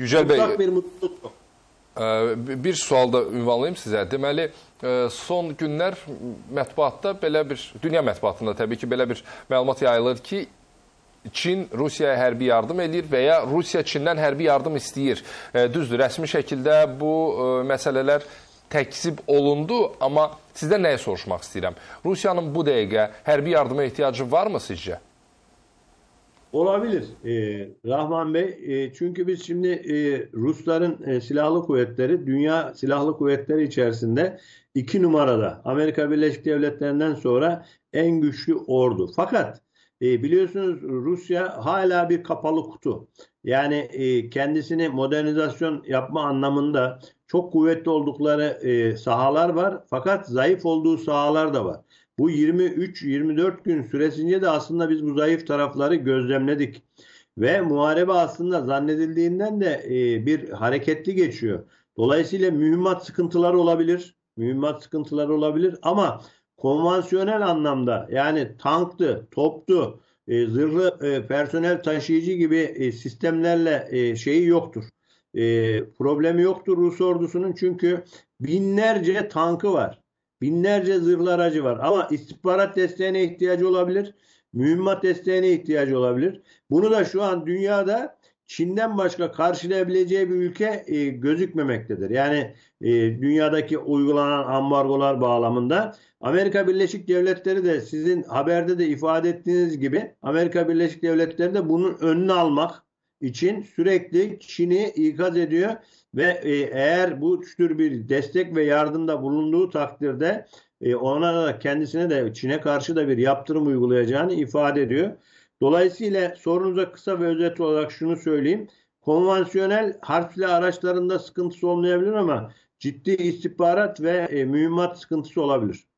Yücəl bəy, bir mutluluqdur. E, bir sual da ünvanlayım sizə. Deməli, e, son günlər mətbuatda belə bir, dünya mətbuatında təbii ki, belə bir məlumat yayılır ki, Çin Rusiyaya hərbi yardım eləyir və ya Rusiya Çindən hərbi yardım istəyir. E, düzdür, rəsmi şəkildə bu məsələlər təkzib olundu, amma sizdən nəyə soruşmaq istəyirəm? Rusiyanın bu dəqiqə hərbi yardıma ehtiyacı varmı sizcə? Olabilir e, Rahman Bey. E, çünkü biz şimdi e, Rusların e, silahlı kuvvetleri dünya silahlı kuvvetleri içerisinde iki numarada Amerika Birleşik Devletleri'nden sonra en güçlü ordu. Fakat e, biliyorsunuz Rusya hala bir kapalı kutu. Yani e, kendisini modernizasyon yapma anlamında çok kuvvetli oldukları e, sahalar var fakat zayıf olduğu sahalar da var. Bu 23-24 gün süresince de aslında biz bu zayıf tarafları gözlemledik. Ve muharebe aslında zannedildiğinden de e, bir hareketli geçiyor. Dolayısıyla mühimmat sıkıntıları olabilir. Mühimmat sıkıntıları olabilir ama konvansiyonel anlamda yani tanktı, toptu, e, zırhlı e, personel taşıyıcı gibi sistemlerle şeyi yoktur. problemi yoktur Rus ordusunun çünkü binlerce tankı var. Binlerce zırhlı aracı var ama istihbarat desteğine ihtiyacı olabilir. Mühimmat desteğine ihtiyacı olabilir. Bunu da şu an dünyada Çin'den başka karşılayabileceği bir ülke e, gözükmemektedir. Yani e, dünyadaki uygulanan ambargolar bağlamında Amerika Birleşik Devletleri de sizin haberde de ifade ettiğiniz gibi Amerika Birleşik Devletleri de bunun önünü almak için sürekli Çin'i ikaz ediyor ve e, eğer bu tür bir destek ve yardımda bulunduğu takdirde e, ona da kendisine de Çin'e karşı da bir yaptırım uygulayacağını ifade ediyor. Dolayısıyla sorunuza kısa ve özet olarak şunu söyleyeyim. Konvansiyonel harfli araçlarında sıkıntısı olmayabilir ama ciddi istihbarat ve e, mühimmat sıkıntısı olabilir.